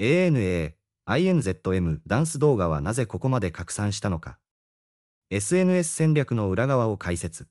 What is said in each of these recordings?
ANA、INZM ダンス動画はなぜここまで拡散したのか。SNS 戦略の裏側を解説。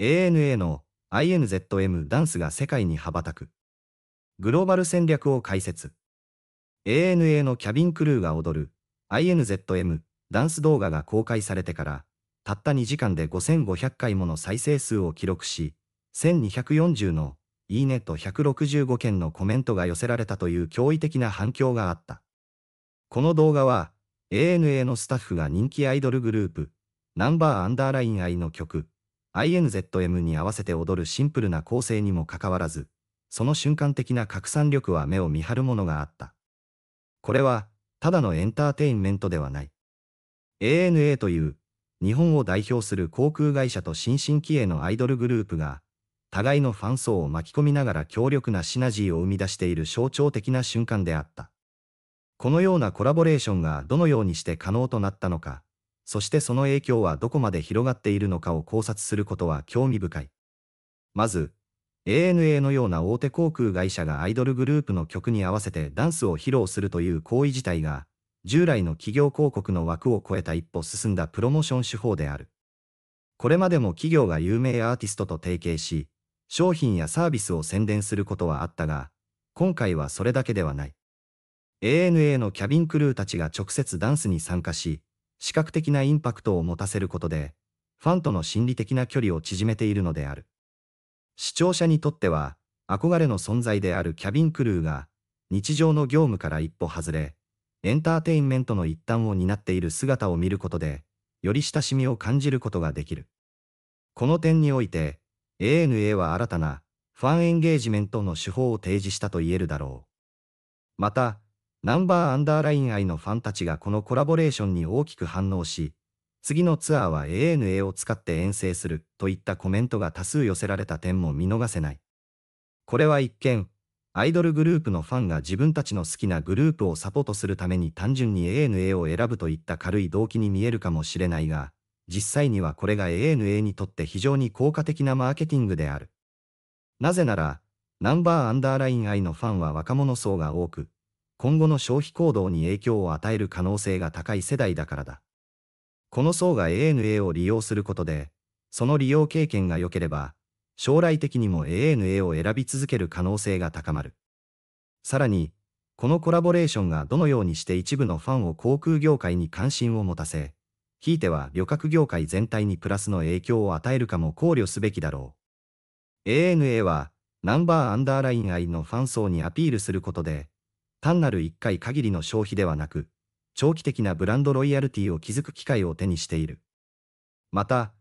ANA の INZM ダンスが世界に羽ばたく。グローバル戦略を解説。ANA のキャビンクルーが踊る INZM ダンス動画が公開されてから、たった2時間で5500回もの再生数を記録し、1240のいいねと165件のコメントが寄せられたという驚異的な反響があった。この動画は、ANA のスタッフが人気アイドルグループ、ナンバーアンダーライン I の曲、INZM に合わせて踊るシンプルな構成にもかかわらず、その瞬間的な拡散力は目を見張るものがあった。これは、ただのエンターテインメントではない。ANA という、日本を代表する航空会社と新進気鋭のアイドルグループが、互いのファン層を巻き込みながら強力なシナジーを生み出している象徴的な瞬間であった。このようなコラボレーションがどのようにして可能となったのか、そしてその影響はどこまで広がっているのかを考察することは興味深い。まず、ANA のような大手航空会社がアイドルグループの曲に合わせてダンスを披露するという行為自体が、従来の企業広告の枠を超えた一歩進んだプロモーション手法である。これまでも企業が有名アーティストと提携し、商品やサービスを宣伝することはあったが、今回はそれだけではない。ANA のキャビンクルーたちが直接ダンスに参加し、視覚的なインパクトを持たせることで、ファンとの心理的な距離を縮めているのである。視聴者にとっては、憧れの存在であるキャビンクルーが、日常の業務から一歩外れ、エンターテインメントの一端を担っている姿を見ることで、より親しみを感じることができる。この点において、ANA は新たなファンエンゲージメントの手法を提示したと言えるだろう。また、ナンバーアンダーライン愛のファンたちがこのコラボレーションに大きく反応し、次のツアーは ANA を使って遠征するといったコメントが多数寄せられた点も見逃せない。これは一見、アイドルグループのファンが自分たちの好きなグループをサポートするために単純に ANA を選ぶといった軽い動機に見えるかもしれないが、実際にはこれが ANA にとって非常に効果的なマーケティングである。なぜなら、ナンバーアンダーライン I のファンは若者層が多く、今後の消費行動に影響を与える可能性が高い世代だからだ。この層が ANA を利用することで、その利用経験が良ければ、将来的にも ANA を選び続ける可能性が高まる。さらに、このコラボレーションがどのようにして一部のファンを航空業界に関心を持たせ、ひいては旅客業界全体にプラスの影響を与えるかも考慮すべきだろう。ANA は、ナンバーアンダーライン愛のファン層にアピールすることで、単なる一回限りの消費ではなく、長期的なブランドロイヤルティを築く機会を手にしている。また、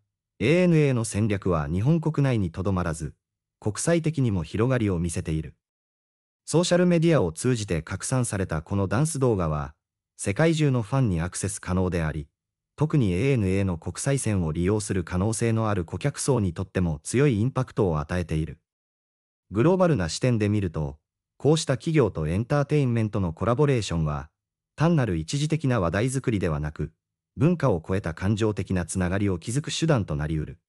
ANA の戦略は日本国内にとどまらず、国際的にも広がりを見せている。ソーシャルメディアを通じて拡散されたこのダンス動画は、世界中のファンにアクセス可能であり、特に ANA の国際線を利用する可能性のある顧客層にとっても強いインパクトを与えている。グローバルな視点で見ると、こうした企業とエンターテインメントのコラボレーションは、単なる一時的な話題作りではなく、文化を超えた感情的なつながりを築く手段となりうる。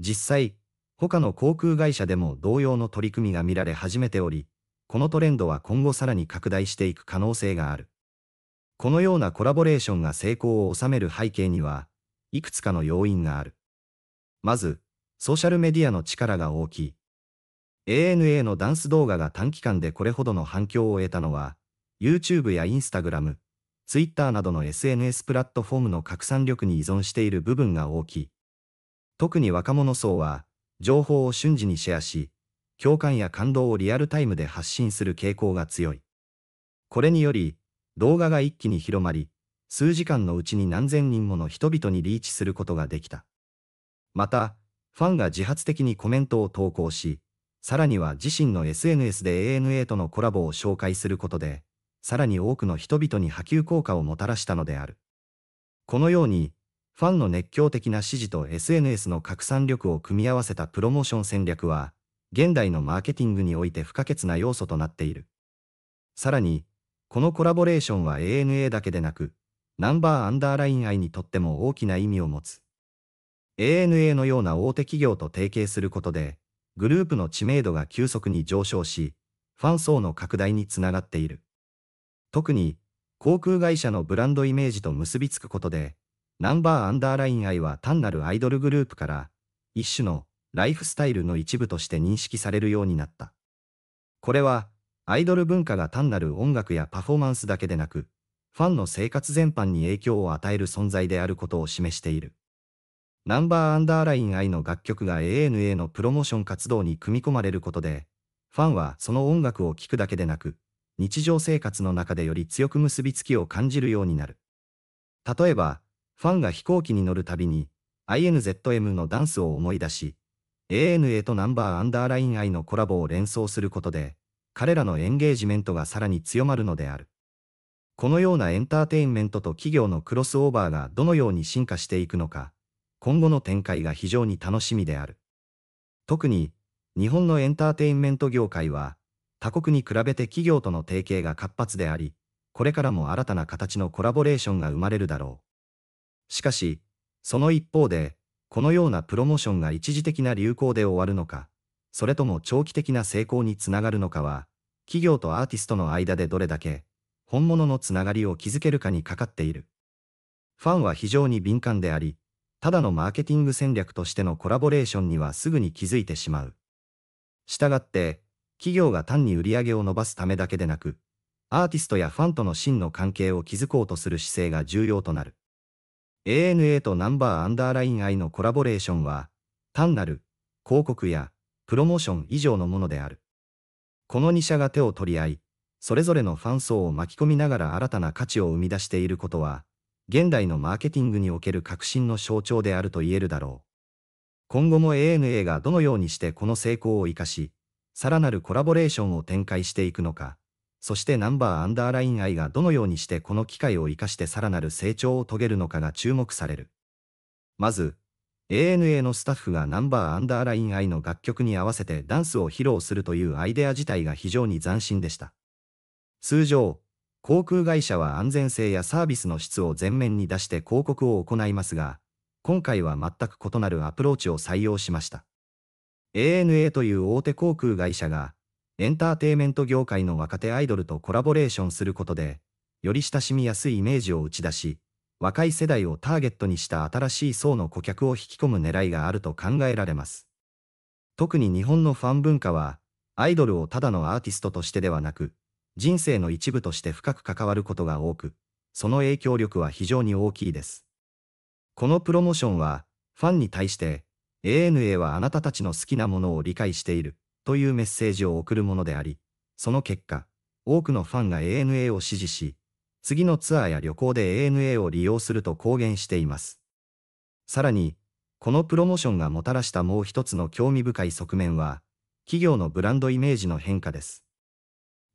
実際、他の航空会社でも同様の取り組みが見られ始めており、このトレンドは今後さらに拡大していく可能性がある。このようなコラボレーションが成功を収める背景には、いくつかの要因がある。まず、ソーシャルメディアの力が大きい。ANA のダンス動画が短期間でこれほどの反響を得たのは、YouTube や Instagram、Twitter などの SNS プラットフォームの拡散力に依存している部分が大きい。特に若者層は、情報を瞬時にシェアし、共感や感動をリアルタイムで発信する傾向が強い。これにより、動画が一気に広まり、数時間のうちに何千人もの人々にリーチすることができた。また、ファンが自発的にコメントを投稿し、さらには自身の SNS で ANA とのコラボを紹介することで、さらに多くの人々に波及効果をもたらしたのである。このように、ファンの熱狂的な支持と SNS の拡散力を組み合わせたプロモーション戦略は、現代のマーケティングにおいて不可欠な要素となっている。さらに、このコラボレーションは ANA だけでなく、ナンバーアンダーライン愛にとっても大きな意味を持つ。ANA のような大手企業と提携することで、グループの知名度が急速に上昇し、ファン層の拡大につながっている。特に、航空会社のブランドイメージと結びつくことで、ナンバーアンダーライン愛は単なるアイドルグループから、一種のライフスタイルの一部として認識されるようになった。これは、アイドル文化が単なる音楽やパフォーマンスだけでなく、ファンの生活全般に影響を与える存在であることを示している。ナンバーアンダーライン I の楽曲が ANA のプロモーション活動に組み込まれることで、ファンはその音楽を聴くだけでなく、日常生活の中でより強く結びつきを感じるようになる。例えば、ファンが飛行機に乗るたびに、INZM のダンスを思い出し、ANA とナンバーアンダーライン I のコラボを連想することで、彼らのエンゲージメントがさらに強まるのである。このようなエンターテインメントと企業のクロスオーバーがどのように進化していくのか、今後の展開が非常に楽しみである。特に、日本のエンターテインメント業界は、他国に比べて企業との提携が活発であり、これからも新たな形のコラボレーションが生まれるだろう。しかし、その一方で、このようなプロモーションが一時的な流行で終わるのか、それとも長期的な成功につながるのかは、企業とアーティストの間でどれだけ、本物のつながりを築けるかにかかっている。ファンは非常に敏感であり、ただのマーケティング戦略としてのコラボレーションにはすぐに気づいてしまう。したがって、企業が単に売り上げを伸ばすためだけでなく、アーティストやファンとの真の関係を築こうとする姿勢が重要となる。ANA とナンバーアンダーライン I のコラボレーションは、単なる広告やプロモーション以上のものである。この2社が手を取り合い、それぞれのファン層を巻き込みながら新たな価値を生み出していることは、現代のマーケティングにおける革新の象徴であると言えるだろう。今後も ANA がどのようにしてこの成功を生かし、さらなるコラボレーションを展開していくのか、そしてナンバーアンダーライン I がどのようにしてこの機会を生かしてさらなる成長を遂げるのかが注目される。まず、ANA のスタッフがナンバーアンダーラインイの楽曲に合わせてダンスを披露するというアイデア自体が非常に斬新でした。通常、航空会社は安全性やサービスの質を前面に出して広告を行いますが、今回は全く異なるアプローチを採用しました。ANA という大手航空会社が、エンターテイメント業界の若手アイドルとコラボレーションすることで、より親しみやすいイメージを打ち出し、若い世代をターゲットにした新しい層の顧客を引き込む狙いがあると考えられます。特に日本のファン文化は、アイドルをただのアーティストとしてではなく、人生の一部として深く関わることが多く、その影響力は非常に大きいです。このプロモーションは、ファンに対して、ANA はあなたたちの好きなものを理解している、というメッセージを送るものであり、その結果、多くのファンが ANA を支持し、次のツアーや旅行で ANA を利用すると公言しています。さらに、このプロモーションがもたらしたもう一つの興味深い側面は、企業のブランドイメージの変化です。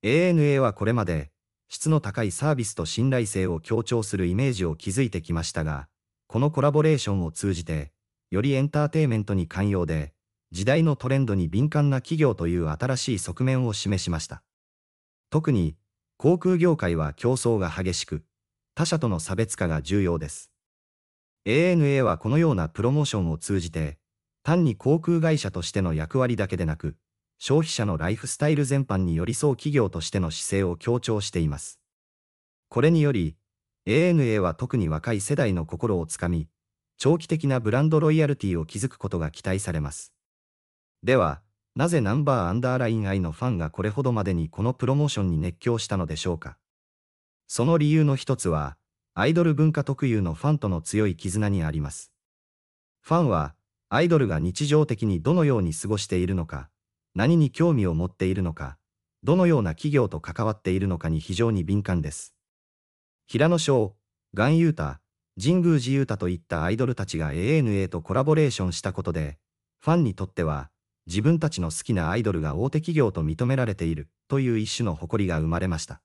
ANA はこれまで、質の高いサービスと信頼性を強調するイメージを築いてきましたが、このコラボレーションを通じて、よりエンターテイメントに寛容で、時代のトレンドに敏感な企業という新しい側面を示しました。特に、航空業界は競争が激しく、他社との差別化が重要です。ANA はこのようなプロモーションを通じて、単に航空会社としての役割だけでなく、消費者のライフスタイル全般に寄り添う企業としての姿勢を強調しています。これにより、ANA は特に若い世代の心をつかみ、長期的なブランドロイヤルティを築くことが期待されます。では、なぜナンバーアンダーライン愛のファンがこれほどまでにこのプロモーションに熱狂したのでしょうか。その理由の一つは、アイドル文化特有のファンとの強い絆にあります。ファンは、アイドルが日常的にどのように過ごしているのか、何に興味を持っているのか、どのような企業と関わっているのかに非常に敏感です。平野翔、ガンユータ、神宮寺ユータといったアイドルたちが ANA とコラボレーションしたことで、ファンにとっては、自分たちの好きなアイドルが大手企業と認められているという一種の誇りが生まれました。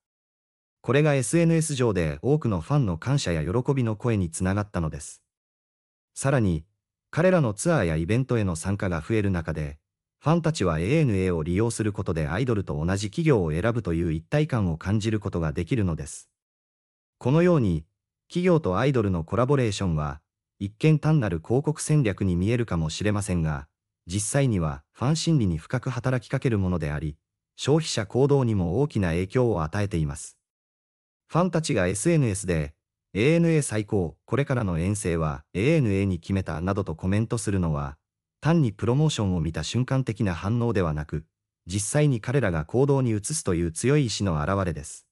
これが SNS 上で多くのファンの感謝や喜びの声につながったのです。さらに、彼らのツアーやイベントへの参加が増える中で、ファンたちは ANA を利用することでアイドルと同じ企業を選ぶという一体感を感じることができるのです。このように、企業とアイドルのコラボレーションは、一見単なる広告戦略に見えるかもしれませんが、実際にはファン心理に深く働きかけるものであり、消費者行動にも大きな影響を与えています。ファンたちが SNS で、ANA 最高、これからの遠征は ANA に決めたなどとコメントするのは、単にプロモーションを見た瞬間的な反応ではなく、実際に彼らが行動に移すという強い意志の表れです。